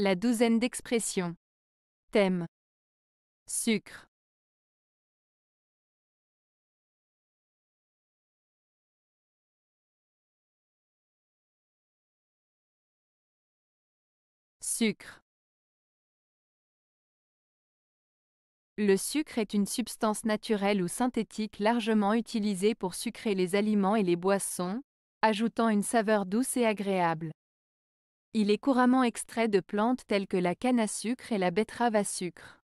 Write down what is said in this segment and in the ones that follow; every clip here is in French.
La douzaine d'expressions. Thème. Sucre. Sucre. Le sucre est une substance naturelle ou synthétique largement utilisée pour sucrer les aliments et les boissons, ajoutant une saveur douce et agréable. Il est couramment extrait de plantes telles que la canne à sucre et la betterave à sucre.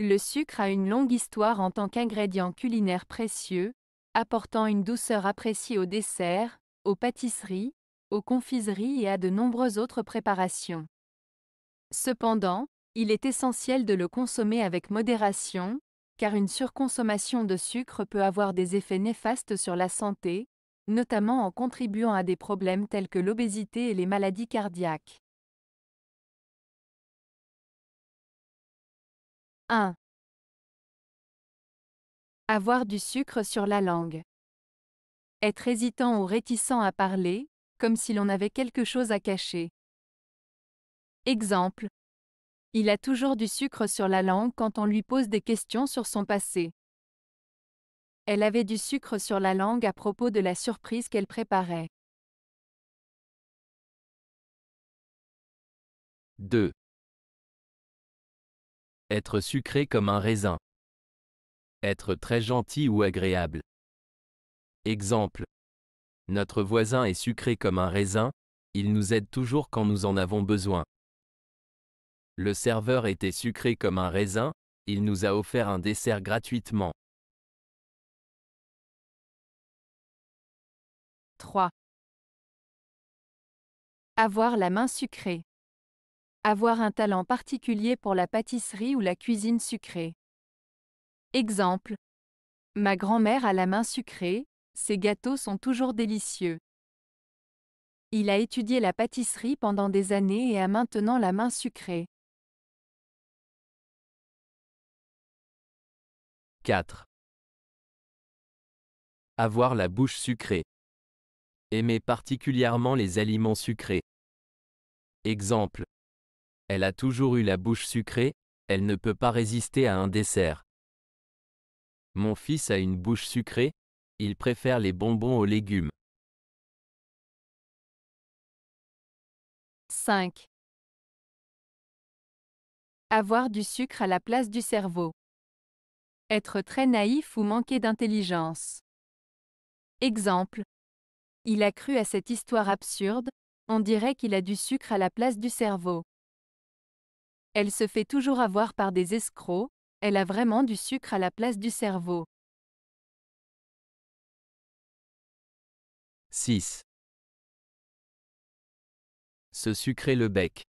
Le sucre a une longue histoire en tant qu'ingrédient culinaire précieux, apportant une douceur appréciée aux desserts, aux pâtisseries, aux confiseries et à de nombreuses autres préparations. Cependant, il est essentiel de le consommer avec modération, car une surconsommation de sucre peut avoir des effets néfastes sur la santé, notamment en contribuant à des problèmes tels que l'obésité et les maladies cardiaques. 1. Avoir du sucre sur la langue. Être hésitant ou réticent à parler, comme si l'on avait quelque chose à cacher. Exemple. Il a toujours du sucre sur la langue quand on lui pose des questions sur son passé. Elle avait du sucre sur la langue à propos de la surprise qu'elle préparait. 2. Être sucré comme un raisin. Être très gentil ou agréable. Exemple. Notre voisin est sucré comme un raisin, il nous aide toujours quand nous en avons besoin. Le serveur était sucré comme un raisin, il nous a offert un dessert gratuitement. 3. Avoir la main sucrée. Avoir un talent particulier pour la pâtisserie ou la cuisine sucrée. Exemple. Ma grand-mère a la main sucrée, ses gâteaux sont toujours délicieux. Il a étudié la pâtisserie pendant des années et a maintenant la main sucrée. 4. Avoir la bouche sucrée. Aimer particulièrement les aliments sucrés. Exemple. Elle a toujours eu la bouche sucrée, elle ne peut pas résister à un dessert. Mon fils a une bouche sucrée, il préfère les bonbons aux légumes. 5. Avoir du sucre à la place du cerveau. Être très naïf ou manquer d'intelligence. Exemple. Il a cru à cette histoire absurde, on dirait qu'il a du sucre à la place du cerveau. Elle se fait toujours avoir par des escrocs, elle a vraiment du sucre à la place du cerveau. 6. Se sucrer le bec.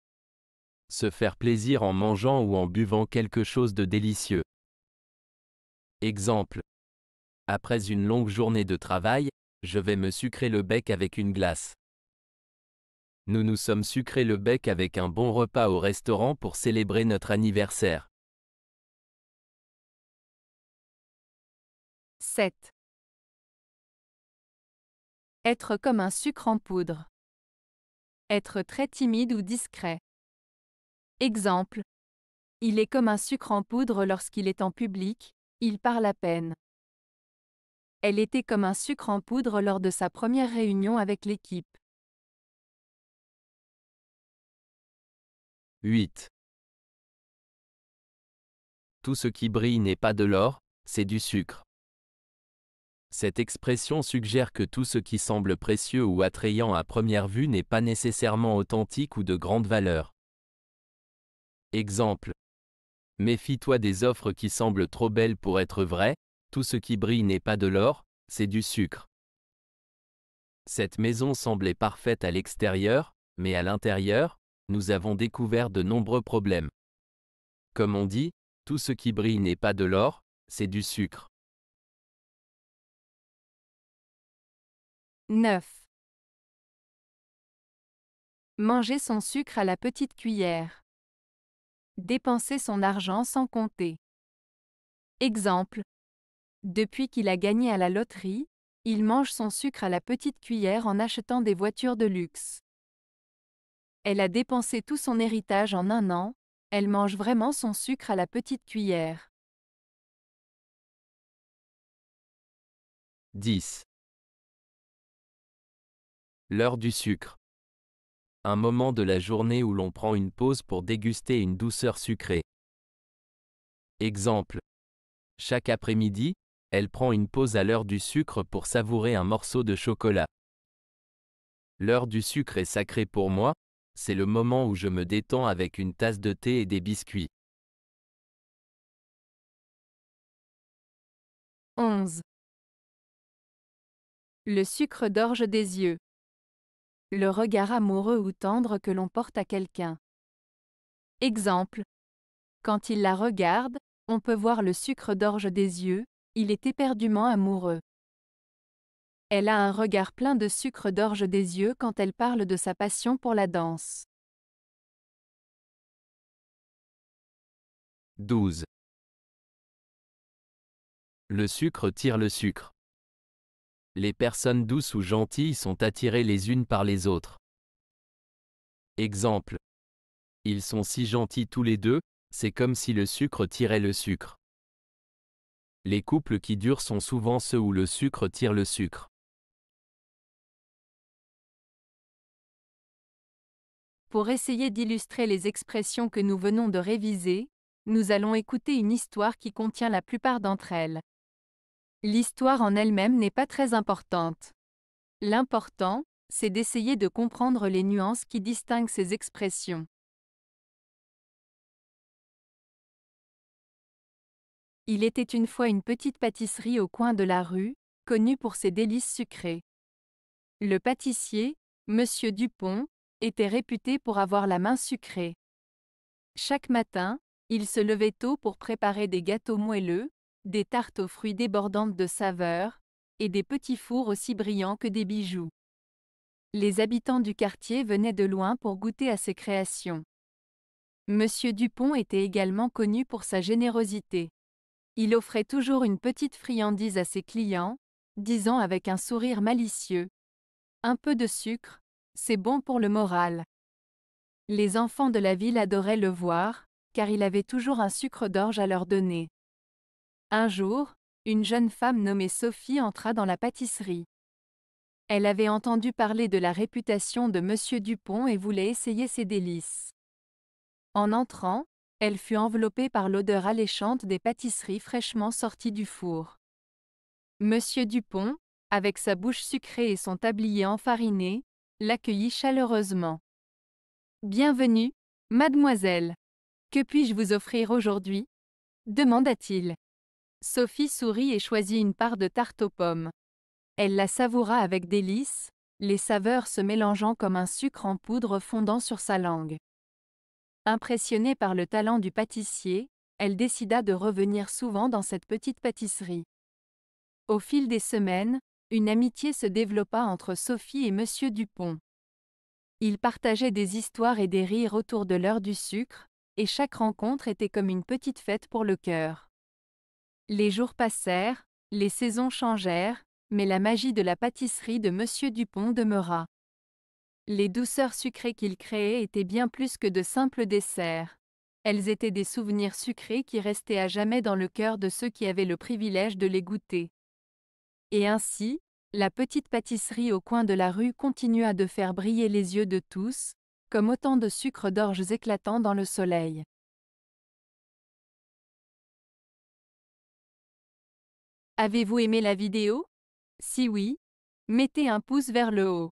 Se faire plaisir en mangeant ou en buvant quelque chose de délicieux. Exemple. Après une longue journée de travail, je vais me sucrer le bec avec une glace. Nous nous sommes sucrés le bec avec un bon repas au restaurant pour célébrer notre anniversaire. 7. Être comme un sucre en poudre. Être très timide ou discret. Exemple. Il est comme un sucre en poudre lorsqu'il est en public, il parle à peine. Elle était comme un sucre en poudre lors de sa première réunion avec l'équipe. 8. Tout ce qui brille n'est pas de l'or, c'est du sucre. Cette expression suggère que tout ce qui semble précieux ou attrayant à première vue n'est pas nécessairement authentique ou de grande valeur. Exemple. Méfie-toi des offres qui semblent trop belles pour être vraies, tout ce qui brille n'est pas de l'or, c'est du sucre. Cette maison semblait parfaite à l'extérieur, mais à l'intérieur, nous avons découvert de nombreux problèmes. Comme on dit, tout ce qui brille n'est pas de l'or, c'est du sucre. 9. Manger son sucre à la petite cuillère. Dépenser son argent sans compter. Exemple, depuis qu'il a gagné à la loterie, il mange son sucre à la petite cuillère en achetant des voitures de luxe. Elle a dépensé tout son héritage en un an, elle mange vraiment son sucre à la petite cuillère. 10. L'heure du sucre. Un moment de la journée où l'on prend une pause pour déguster une douceur sucrée. Exemple. Chaque après-midi, elle prend une pause à l'heure du sucre pour savourer un morceau de chocolat. L'heure du sucre est sacrée pour moi, c'est le moment où je me détends avec une tasse de thé et des biscuits. 11. Le sucre d'orge des yeux. Le regard amoureux ou tendre que l'on porte à quelqu'un. Exemple. Quand il la regarde, on peut voir le sucre d'orge des yeux, il est éperdument amoureux. Elle a un regard plein de sucre d'orge des yeux quand elle parle de sa passion pour la danse. 12. Le sucre tire le sucre. Les personnes douces ou gentilles sont attirées les unes par les autres. Exemple. Ils sont si gentils tous les deux, c'est comme si le sucre tirait le sucre. Les couples qui durent sont souvent ceux où le sucre tire le sucre. Pour essayer d'illustrer les expressions que nous venons de réviser, nous allons écouter une histoire qui contient la plupart d'entre elles. L'histoire en elle-même n'est pas très importante. L'important, c'est d'essayer de comprendre les nuances qui distinguent ces expressions. Il était une fois une petite pâtisserie au coin de la rue, connue pour ses délices sucrées. Le pâtissier, M. Dupont, était réputé pour avoir la main sucrée. Chaque matin, il se levait tôt pour préparer des gâteaux moelleux, des tartes aux fruits débordantes de saveur, et des petits fours aussi brillants que des bijoux. Les habitants du quartier venaient de loin pour goûter à ses créations. M. Dupont était également connu pour sa générosité. Il offrait toujours une petite friandise à ses clients, disant avec un sourire malicieux. Un peu de sucre, c'est bon pour le moral. Les enfants de la ville adoraient le voir, car il avait toujours un sucre d'orge à leur donner. Un jour, une jeune femme nommée Sophie entra dans la pâtisserie. Elle avait entendu parler de la réputation de M. Dupont et voulait essayer ses délices. En entrant, elle fut enveloppée par l'odeur alléchante des pâtisseries fraîchement sorties du four. Monsieur Dupont, avec sa bouche sucrée et son tablier enfariné, l'accueillit chaleureusement. Bienvenue, mademoiselle. Que puis-je vous offrir aujourd'hui demanda-t-il. Sophie sourit et choisit une part de tarte aux pommes. Elle la savoura avec délice, les saveurs se mélangeant comme un sucre en poudre fondant sur sa langue. Impressionnée par le talent du pâtissier, elle décida de revenir souvent dans cette petite pâtisserie. Au fil des semaines, une amitié se développa entre Sophie et Monsieur Dupont. Ils partageaient des histoires et des rires autour de l'heure du sucre, et chaque rencontre était comme une petite fête pour le cœur. Les jours passèrent, les saisons changèrent, mais la magie de la pâtisserie de Monsieur Dupont demeura. Les douceurs sucrées qu'il créait étaient bien plus que de simples desserts. Elles étaient des souvenirs sucrés qui restaient à jamais dans le cœur de ceux qui avaient le privilège de les goûter. Et ainsi, la petite pâtisserie au coin de la rue continua de faire briller les yeux de tous, comme autant de sucres d'orges éclatants dans le soleil. Avez-vous aimé la vidéo Si oui, mettez un pouce vers le haut.